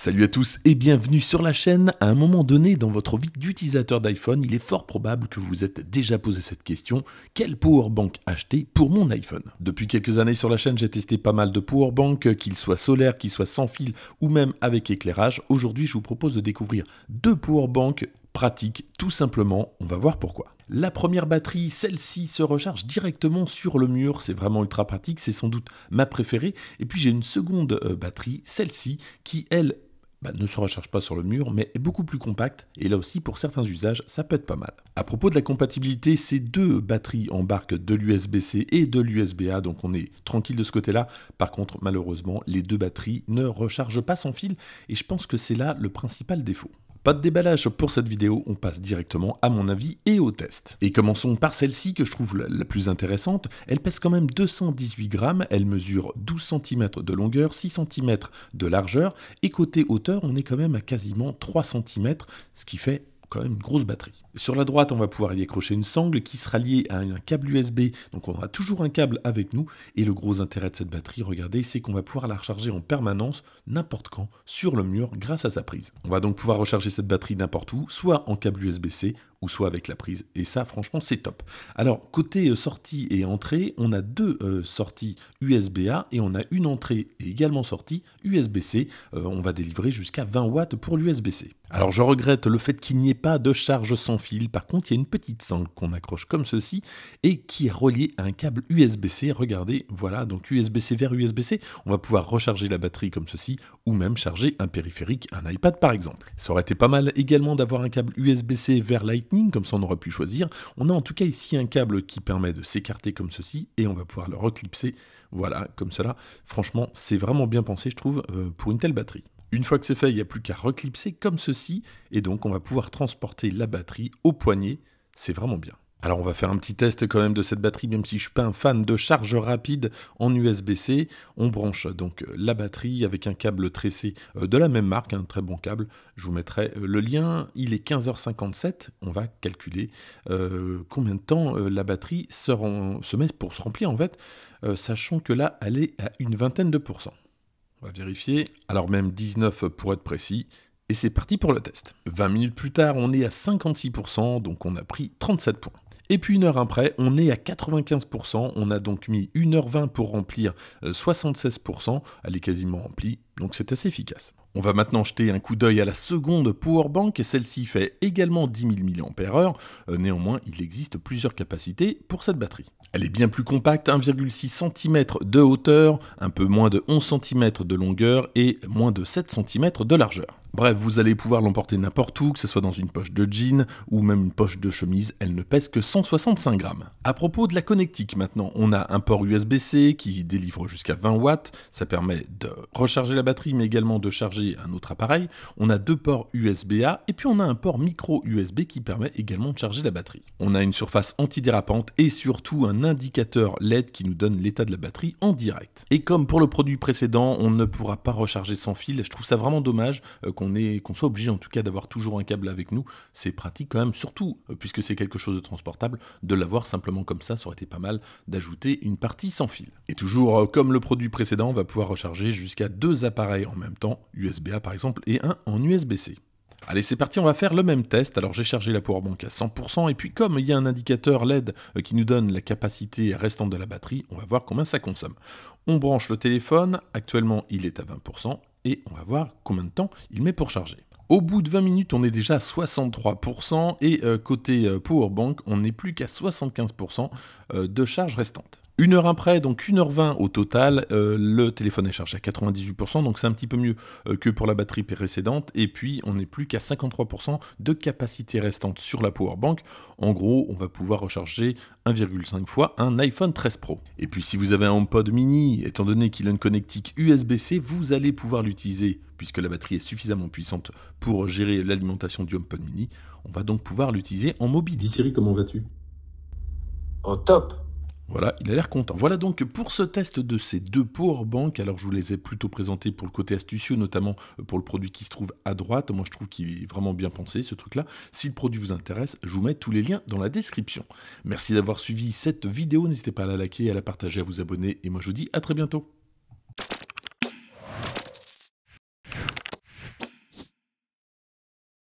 Salut à tous et bienvenue sur la chaîne. À un moment donné dans votre vie d'utilisateur d'iPhone, il est fort probable que vous vous êtes déjà posé cette question quelle powerbank acheter pour mon iPhone Depuis quelques années sur la chaîne, j'ai testé pas mal de powerbanks, qu'ils soient solaires, qu'ils soient sans fil ou même avec éclairage. Aujourd'hui, je vous propose de découvrir deux powerbanks pratiques, tout simplement. On va voir pourquoi. La première batterie, celle-ci se recharge directement sur le mur, c'est vraiment ultra pratique, c'est sans doute ma préférée. Et puis j'ai une seconde euh, batterie, celle-ci, qui elle bah, ne se recharge pas sur le mur, mais est beaucoup plus compact, et là aussi pour certains usages, ça peut être pas mal. A propos de la compatibilité, ces deux batteries embarquent de l'USB-C et de l'USB-A, donc on est tranquille de ce côté-là. Par contre, malheureusement, les deux batteries ne rechargent pas sans fil, et je pense que c'est là le principal défaut. Pas de déballage pour cette vidéo, on passe directement à mon avis et au test. Et commençons par celle-ci que je trouve la plus intéressante, elle pèse quand même 218 grammes, elle mesure 12 cm de longueur, 6 cm de largeur, et côté hauteur on est quand même à quasiment 3 cm, ce qui fait quand même une grosse batterie. Sur la droite, on va pouvoir y accrocher une sangle qui sera liée à un câble USB, donc on aura toujours un câble avec nous, et le gros intérêt de cette batterie, regardez, c'est qu'on va pouvoir la recharger en permanence, n'importe quand, sur le mur, grâce à sa prise. On va donc pouvoir recharger cette batterie n'importe où, soit en câble USB-C, ou soit avec la prise. Et ça, franchement, c'est top. Alors, côté euh, sortie et entrée, on a deux euh, sorties USB-A et on a une entrée et également sortie USB-C. Euh, on va délivrer jusqu'à 20 watts pour l'USB-C. Alors, je regrette le fait qu'il n'y ait pas de charge sans fil. Par contre, il y a une petite sangle qu'on accroche comme ceci et qui est reliée à un câble USB-C. Regardez, voilà, donc USB-C vers USB-C. On va pouvoir recharger la batterie comme ceci ou même charger un périphérique, un iPad par exemple. Ça aurait été pas mal également d'avoir un câble USB-C vers l'iPad comme ça on aurait pu choisir. On a en tout cas ici un câble qui permet de s'écarter comme ceci et on va pouvoir le reclipser, voilà, comme cela. Franchement, c'est vraiment bien pensé, je trouve, euh, pour une telle batterie. Une fois que c'est fait, il n'y a plus qu'à reclipser comme ceci et donc on va pouvoir transporter la batterie au poignet. C'est vraiment bien. Alors on va faire un petit test quand même de cette batterie, même si je suis pas un fan de charge rapide en USB-C. On branche euh, donc euh, la batterie avec un câble tressé euh, de la même marque, un hein, très bon câble. Je vous mettrai le lien. Il est 15h57. On va calculer combien de temps la batterie se, se, met pour se remplir en fait, sachant que là elle est à une vingtaine de pourcents. On va vérifier. Alors même 19 pour être précis. Et c'est parti pour le test. 20 minutes plus tard, on est à 56%, donc on a pris 37 points. Et puis une heure après, on est à 95%, on a donc mis 1h20 pour remplir 76%, euh, elle est quasiment remplie, donc c'est assez efficace. On va maintenant jeter un coup d'œil à la seconde Powerbank, celle-ci fait également 10 000 mAh, néanmoins il existe plusieurs capacités pour cette batterie. Elle est bien plus compacte, 1,6 cm de hauteur, un peu moins de 11 cm de longueur et moins de 7 cm de largeur. Bref, vous allez pouvoir l'emporter n'importe où, que ce soit dans une poche de jean ou même une poche de chemise, elle ne pèse que 165 grammes. À propos de la connectique maintenant, on a un port USB-C qui délivre jusqu'à 20 watts, ça permet de recharger la batterie mais également de charger un autre appareil, on a deux ports USB-A et puis on a un port micro USB qui permet également de charger la batterie. On a une surface antidérapante et surtout un indicateur LED qui nous donne l'état de la batterie en direct. Et comme pour le produit précédent, on ne pourra pas recharger sans fil. Je trouve ça vraiment dommage euh, qu'on qu'on soit obligé en tout cas d'avoir toujours un câble avec nous. C'est pratique quand même, surtout euh, puisque c'est quelque chose de transportable, de l'avoir simplement comme ça, ça aurait été pas mal d'ajouter une partie sans fil. Et toujours euh, comme le produit précédent, on va pouvoir recharger jusqu'à deux appareils en même temps, USB USB-A par exemple et un en USB-C. Allez, c'est parti, on va faire le même test. Alors j'ai chargé la powerbank à 100% et puis comme il y a un indicateur LED euh, qui nous donne la capacité restante de la batterie, on va voir combien ça consomme. On branche le téléphone, actuellement il est à 20% et on va voir combien de temps il met pour charger. Au bout de 20 minutes, on est déjà à 63% et euh, côté euh, powerbank, on n'est plus qu'à 75% de charge restante. Une heure après, donc 1h20 au total, euh, le téléphone est chargé à 98%, donc c'est un petit peu mieux euh, que pour la batterie précédente. Et puis, on n'est plus qu'à 53% de capacité restante sur la power En gros, on va pouvoir recharger 1,5 fois un iPhone 13 Pro. Et puis, si vous avez un HomePod mini, étant donné qu'il a une connectique USB-C, vous allez pouvoir l'utiliser puisque la batterie est suffisamment puissante pour gérer l'alimentation du HomePod mini. On va donc pouvoir l'utiliser en mobile. Siri, comment vas-tu Au top voilà, il a l'air content. Voilà donc pour ce test de ces deux banque Alors je vous les ai plutôt présentés pour le côté astucieux, notamment euh, pour le produit qui se trouve à droite. Moi je trouve qu'il est vraiment bien pensé ce truc-là. Si le produit vous intéresse, je vous mets tous les liens dans la description. Merci d'avoir suivi cette vidéo. N'hésitez pas à la liker, à la partager, à vous abonner. Et moi je vous dis à très bientôt.